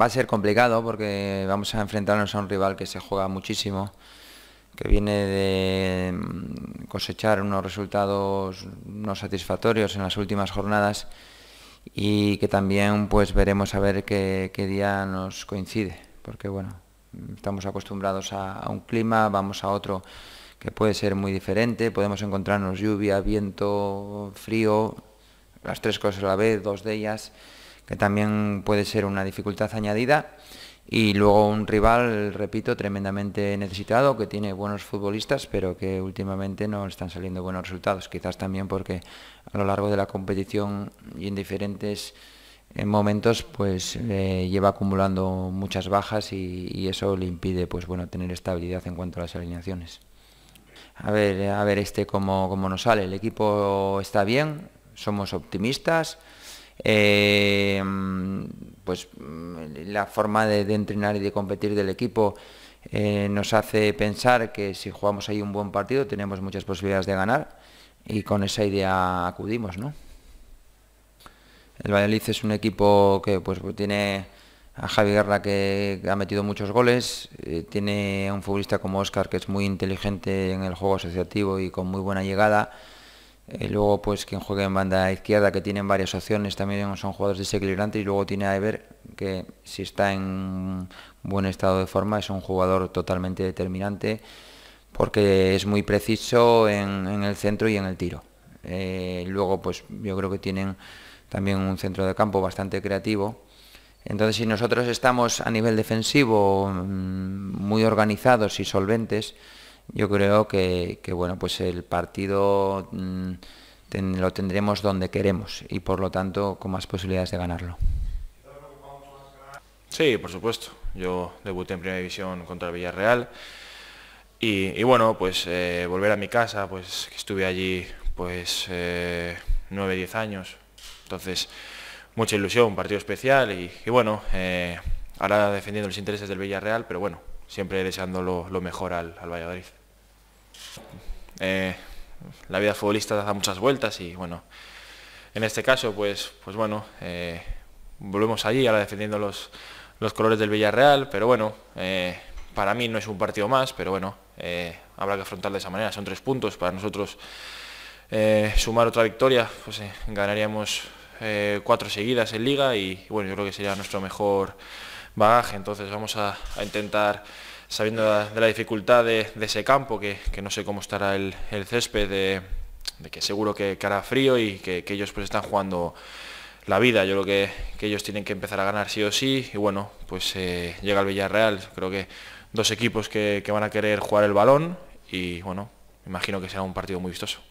va a ser complicado porque vamos a enfrentarnos a un rival que se juega muchísimo, que viene de mm, cosechar unos resultados no satisfactorios en las últimas jornadas y que también pues veremos a ver qué, día nos coincide, porque bueno, estamos acostumbrados a, un clima, vamos a otro que puede ser muy diferente, podemos encontrarnos lluvia, viento, frío, las tres cosas a la vez, dos de ellas que también puede ser una dificultad añadida. Y luego un rival, repito, tremendamente necesitado, que tiene buenos futbolistas, pero que últimamente no están saliendo buenos resultados. Quizás también porque a lo largo de la competición y en diferentes eh, momentos pues eh, lleva acumulando muchas bajas y, eso le impide pues bueno tener estabilidad en cuanto a las alineaciones. A ver, a ver este cómo, cómo nos sale. El equipo está bien, somos optimistas. Eh, pues mm, la forma de, entrenar y de competir del equipo eh, nos hace pensar que si jugamos ahí un buen partido tenemos muchas posibilidades de ganar y con esa idea acudimos, El Valladolid es un equipo que pues, tiene a Javi Guerra que ha metido muchos goles, eh, tiene a un futbolista como Oscar que es muy inteligente en el juego asociativo y con muy buena llegada. Eh, luego, pues quien juegue en banda izquierda, que tienen varias opciones, también son jugadores desequilibrantes. Y luego tiene a Ever, que si está en buen estado de forma, es un jugador totalmente determinante, porque es muy preciso en, el centro y en el tiro. Eh, luego, pues yo creo que tienen también un centro de campo bastante creativo. Entonces, si nosotros estamos a nivel defensivo mm, muy organizados y solventes, yo creo que, bueno, pues el partido mm, lo tendremos donde queremos y por lo tanto con más posibilidades de ganarlo. Sí, por supuesto. Yo debuté en primera división contra el Villarreal y, bueno, pues eh, volver a mi casa, pues estuve allí pues eh, 9 años. Entonces, mucha ilusión, un partido especial y, bueno, eh, ahora defendiendo los intereses del Villarreal, pero bueno, siempre deseando lo, mejor al Valladolid. Eh, la vida futbolista da muchas vueltas y bueno, en este caso pues, pues bueno, eh, volvemos allí ahora defendiendo los, colores del Villarreal, pero bueno, eh, para mí no es un partido más, pero bueno, habrá que afrontar de esa manera, son tres puntos para nosotros. sumar otra victoria, pues ganaríamos cuatro seguidas en liga y bueno, yo creo que sería nuestro mejor bagaje, entonces vamos a intentar sabiendo de la dificultad de, ese campo, que, no sé cómo estará el, césped, de, que seguro que, que, hará frío y que, ellos pues están jugando la vida. Yo creo que, ellos tienen que empezar a ganar sí o sí. Y bueno, pues eh, llega el Villarreal. Creo que dos equipos que, que, van a querer jugar el balón. Y bueno, imagino que será un partido muy vistoso.